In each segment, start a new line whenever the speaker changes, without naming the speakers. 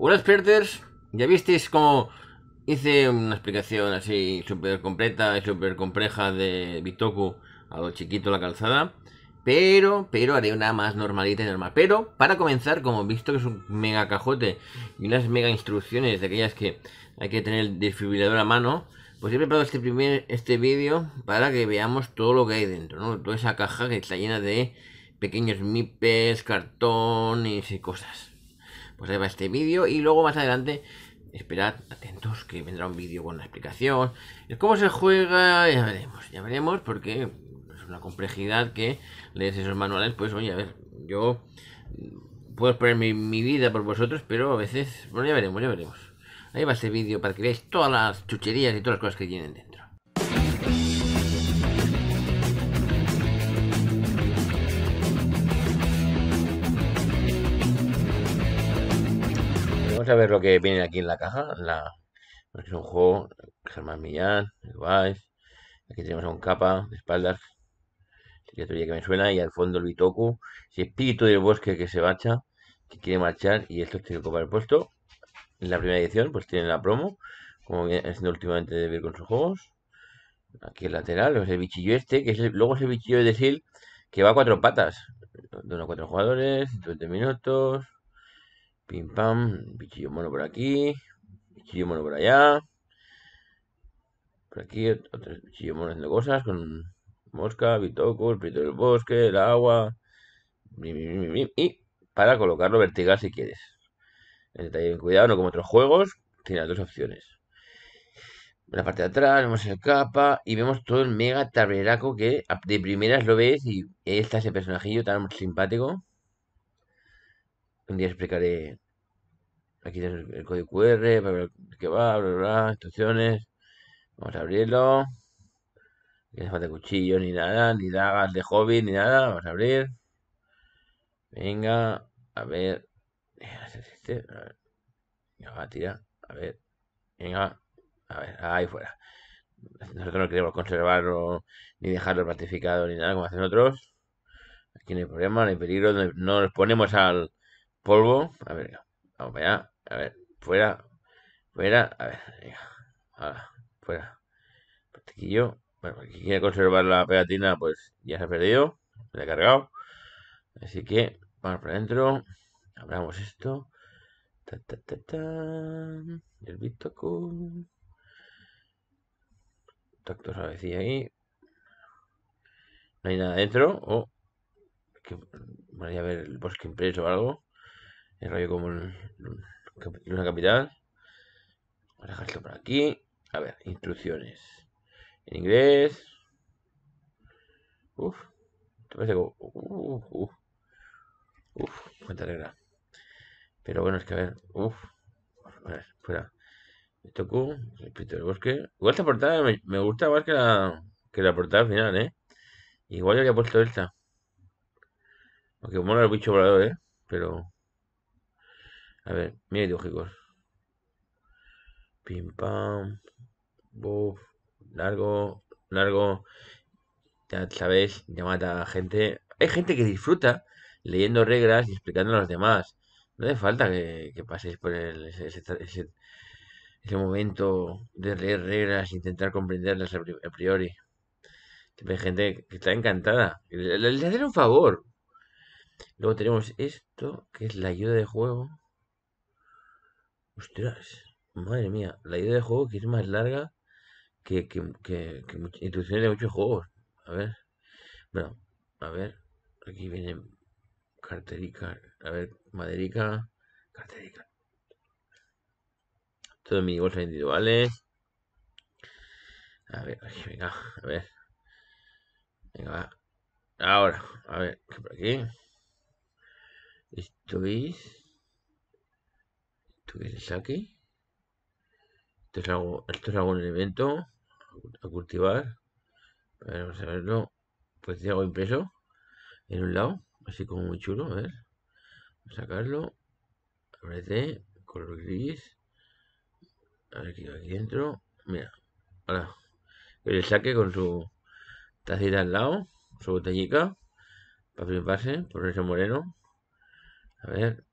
Hola Experters, ya visteis como hice una explicación así súper completa y súper compleja de Bitoku a lo chiquito la calzada. Pero, pero haré una más normalita y normal. Pero, para comenzar, como he visto que es un mega cajote y unas mega instrucciones de aquellas que hay que tener el desfibrilador a mano, pues he preparado este primer este vídeo para que veamos todo lo que hay dentro, ¿no? Toda esa caja que está llena de pequeños mipes, cartones y cosas pues ahí va este vídeo y luego más adelante esperad atentos que vendrá un vídeo con la explicación cómo se juega ya veremos ya veremos porque es una complejidad que lees esos manuales pues oye a ver yo puedo poner mi vida por vosotros pero a veces bueno ya veremos ya veremos ahí va este vídeo para que veáis todas las chucherías y todas las cosas que tienen dentro a ver lo que viene aquí en la caja. La, es un juego, Germán Millán, el Aquí tenemos un capa de espaldas, criatura que me suena, y al fondo el Bitoku, ese espíritu del bosque que se bacha que quiere marchar, y esto tiene que ocupar el puesto. En la primera edición, pues tiene la promo, como viene haciendo últimamente de ver con sus juegos. Aquí el lateral, es el bichillo este, que es el, luego es el bichillo de Sil, que va a cuatro patas, de unos cuatro jugadores, 20 minutos. Pim pam, bichillo mono por aquí, bichillo mono por allá. Por aquí, otro bichillo mono haciendo cosas con mosca, bitocos, el del bosque, el agua. Y para colocarlo vertical si quieres. En detalle cuidado, no como otros juegos, tiene las dos opciones. En la parte de atrás vemos el capa y vemos todo el mega tableraco que de primeras lo ves y está ese personajillo tan simpático un día explicaré. Aquí el código QR, para ver qué va, bla, instrucciones. Vamos a abrirlo. No falta cuchillo, ni nada, ni dagas de hobby, ni nada. Vamos a abrir. Venga, a ver. Este, a ver. Venga, tira. A ver. Venga. A ver, ahí fuera. Nosotros no queremos conservarlo, ni dejarlo ratificado... ni nada como hacen otros. Aquí no hay problema, no hay peligro. No nos ponemos al, polvo. A ver, vamos allá. A ver, fuera, fuera. A ver, Ahora, fuera. Plastiquillo. Bueno, si quiere conservar la pegatina, pues ya se ha perdido. Se la ha cargado. Así que vamos para adentro. Abramos esto. Ta, ta, ta, ta. El bitoco, Tacto ahí. No hay nada dentro. o oh, que, voy a ver el bosque impreso o algo el rollo como en una Capital. Voy a dejar esto por aquí. A ver, instrucciones. En inglés. Uf. Te parece como. Uf, uf. Uf, cuenta regla. Pero bueno, es que a ver. Uf. A ver, fuera. Me tocó. El del bosque. Igual esta portada me, gusta más que la, que la portada final, ¿eh? Igual yo había puesto esta. Aunque mola el bicho volador, ¿eh? Pero. A ver, medio chicos. Pim pam. Buf. Largo. Largo. Ya sabéis, ya mata a gente. Hay gente que disfruta leyendo reglas y explicando a los demás. No hace falta que, paséis por el, ese, ese, momento de leer reglas e intentar comprenderlas a priori. Hay gente que está encantada. Le, un favor. Luego tenemos esto, que es la ayuda de juego. Ostras, madre mía, la idea de juego que es más larga que, que, que, de muchos juegos. A ver, bueno, a ver, aquí viene carterica, a ver, maderica, carterica. es mi bolsa individuales. A ver, aquí, venga, a ver. Venga, va. Ahora, a ver, que por aquí. Esto es aquí. Esto es, algo, esto es algún elemento a cultivar. Vamos a verlo. Pues hago impreso en un lado, así como muy chulo. A ver, Vamos a sacarlo. de color gris. A ver, aquí, aquí dentro. Mira, ahora el le saque con su tacita al lado, su botellica, para pasen por ese moreno. A ver,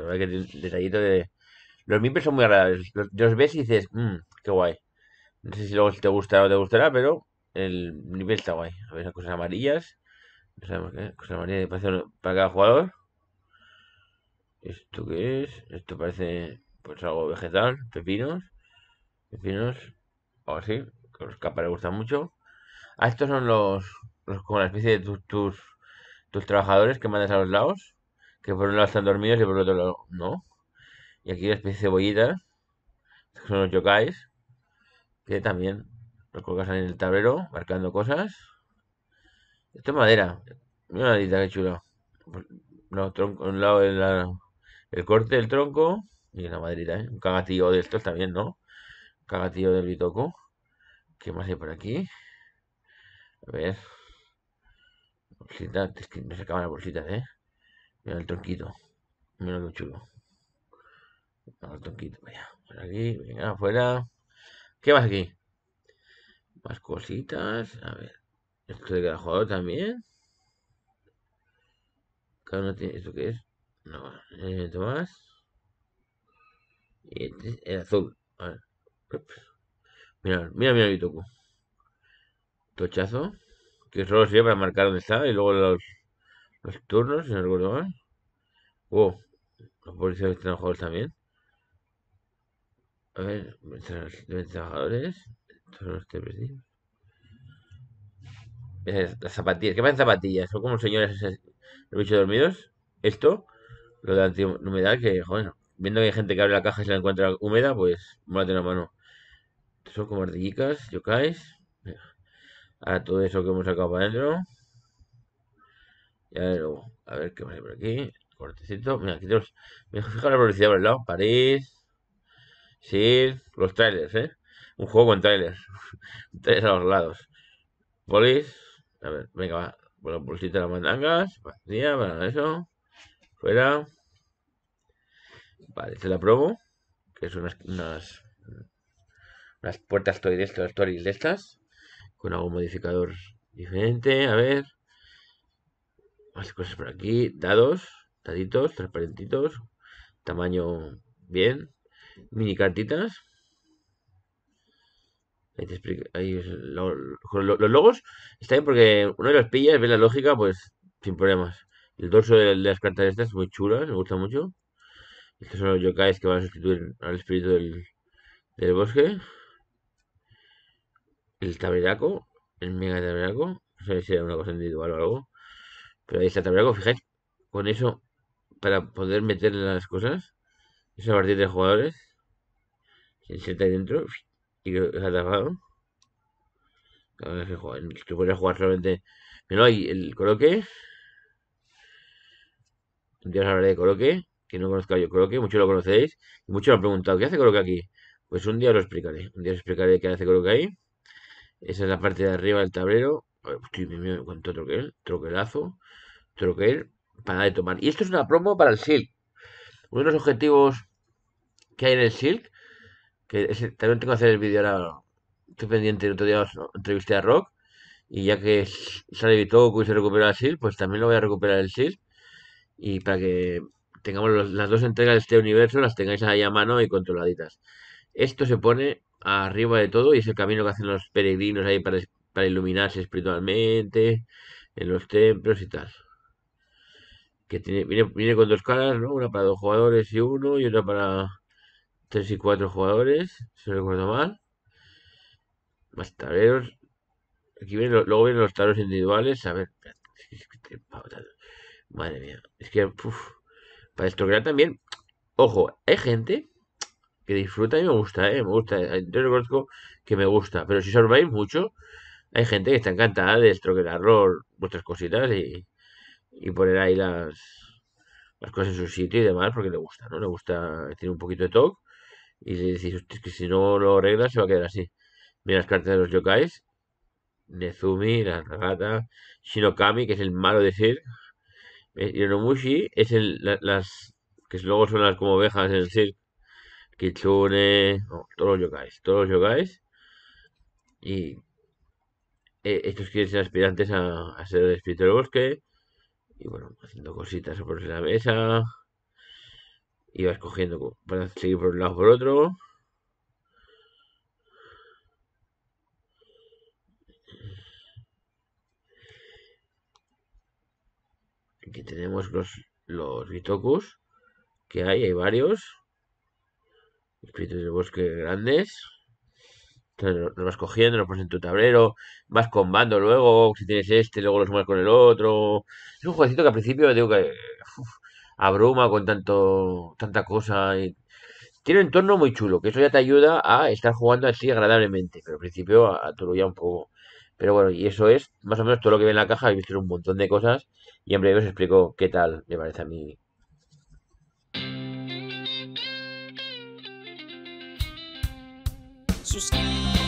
el detallito de. Los mimbres son muy agradables. Los, ves y dices, mmm, qué guay. No sé si luego te gusta o te gustará, pero el nivel está guay. A ver, cosas amarillas. No sabemos qué. Cosas amarillas para, cada jugador. ¿Esto qué es? Esto parece pues algo vegetal. Pepinos. Pepinos. O así. Que los capas le gustan mucho. Ah, estos son los, como la especie de tus, tus, tus trabajadores que mandas a los lados que por un lado están dormidos y por otro lado no. Y aquí una especie de cebollita que son los yokais, que también los colocas en el tablero, marcando cosas. Esto es madera. Mira la dita, qué chulo. un lado el, el corte del tronco y la maderita, ¿eh? Un cagatillo de estos también, ¿no? Un cagatillo del bitoco. ¿Qué más hay por aquí? A ver. Bolsita, es que no se acaban las bolsitas, ¿eh? Mira el tronquito. Mira lo chulo. el tronquito, vaya. Por aquí, venga, afuera. ¿Qué más aquí? Más cositas. A ver. Esto de cada jugador también. ¿Esto qué es? No, elemento eh, más. Y este es el azul. Mira, Mira, mira, mi toco Tochazo. Que solo sirve para marcar dónde está y luego los los turnos, en no recuerdo mal. Wow, los policías trabajadores también. A ver, los trabajadores, todos los que perdí. Las zapatillas, ¿qué en zapatillas? Son como señores los bichos dormidos. Esto, lo de antihumedad, que, joder, viendo que hay gente que abre la caja y se la encuentra húmeda, pues, mate la mano. Son como ardillicas, yokais. Ahora todo eso que hemos sacado para adentro ya a ver, a ver qué vale por aquí. Cortecito. Mira, aquí tenemos. Me la publicidad por el lado. París. Sí, los trailers, ¿eh? Un juego con trailers. trailers a los lados. Polis. A ver, venga, va. la bolsita de las mandangas. vacía para eso. Fuera. Vale, te la probo. Que son unas, unas, unas puertas stories de estas. Con algún modificador diferente. A ver. Más cosas por aquí. Dados, daditos, transparentitos. Tamaño bien. Mini cartitas. Ahí te explico. Ahí los logos está bien porque uno de los pillas, ve la lógica, pues sin problemas. El dorso de, las cartas estas muy chulas, me gusta mucho. Estos son los yokais que van a sustituir al espíritu del, bosque. El taberaco, el mega taberaco, No sé si era una cosa individual o algo. Pero ahí está el tablero, fijáis, con eso, para poder meter las cosas, es a partir de jugadores, se inserta ahí dentro y lo ha tapado. que podría jugar solamente. Pero ahí, el coloque. un os hablaré de coloque, que no conozca yo coloque, muchos lo conocéis, y muchos me han preguntado, ¿qué hace coloque aquí? Pues un día os lo explicaré, un día os explicaré qué hace coloque ahí. Esa es la parte de arriba del tablero, Estoy con cuánto troquel, troquelazo, troquel, para de tomar. Y esto es una promo para el Silk. Uno de los objetivos que hay en el Silk, que también tengo que hacer el vídeo ahora, estoy pendiente, el otro día os entrevisté a Rock, y ya que sale Bitoku y se recupera el Silk, pues también lo voy a recuperar el Silk, y para que tengamos las dos entregas de este universo, las tengáis ahí a mano y controladitas. Esto se pone arriba de todo y es el camino que hacen los peregrinos ahí para, para iluminarse espiritualmente en los templos y tal. Que tiene, viene, viene con dos caras, Una para dos jugadores y uno, y otra para tres y cuatro jugadores, si no recuerdo mal. Más tableros. Aquí viene luego vienen los tableros individuales. A ver, madre mía. Es que, para para crear también. Ojo, hay gente que disfruta y me gusta, eh, Me gusta. Eh, yo reconozco que me gusta, pero si os mucho, hay gente que está encantada de estroquelar vuestras cositas y, poner ahí las, las cosas en su sitio y demás porque le gusta, ¿no? Le gusta, tiene un poquito de toque y le decís, que si no lo arreglas se va a quedar así. Mira las cartas de los yokais, Nezumi, la Nagata, Shinokami, que es el malo de Sir, eh, Yonomushi, es el, las, que luego son las como ovejas en el Sir, Kitsune, todos los yokais, todos los yokais. Y eh, estos quieren ser aspirantes a, ser el espíritu del bosque. Y bueno, haciendo cositas por la mesa. Y vas cogiendo para seguir por un lado o por otro. Aquí tenemos los, los bitokus que hay, hay varios. Espíritus del bosque grandes lo, vas cogiendo, lo pones en tu tablero, vas combando luego, si tienes este, luego lo sumas con el otro. Es un jueguecito que al principio digo que abruma con tanto tanta cosa. Y... Tiene un entorno muy chulo, que eso ya te ayuda a estar jugando así agradablemente, pero al principio a, un poco. Pero bueno, y eso es más o menos todo lo que ve en la caja. He visto un montón de cosas y en breve os explico qué tal me parece a mí So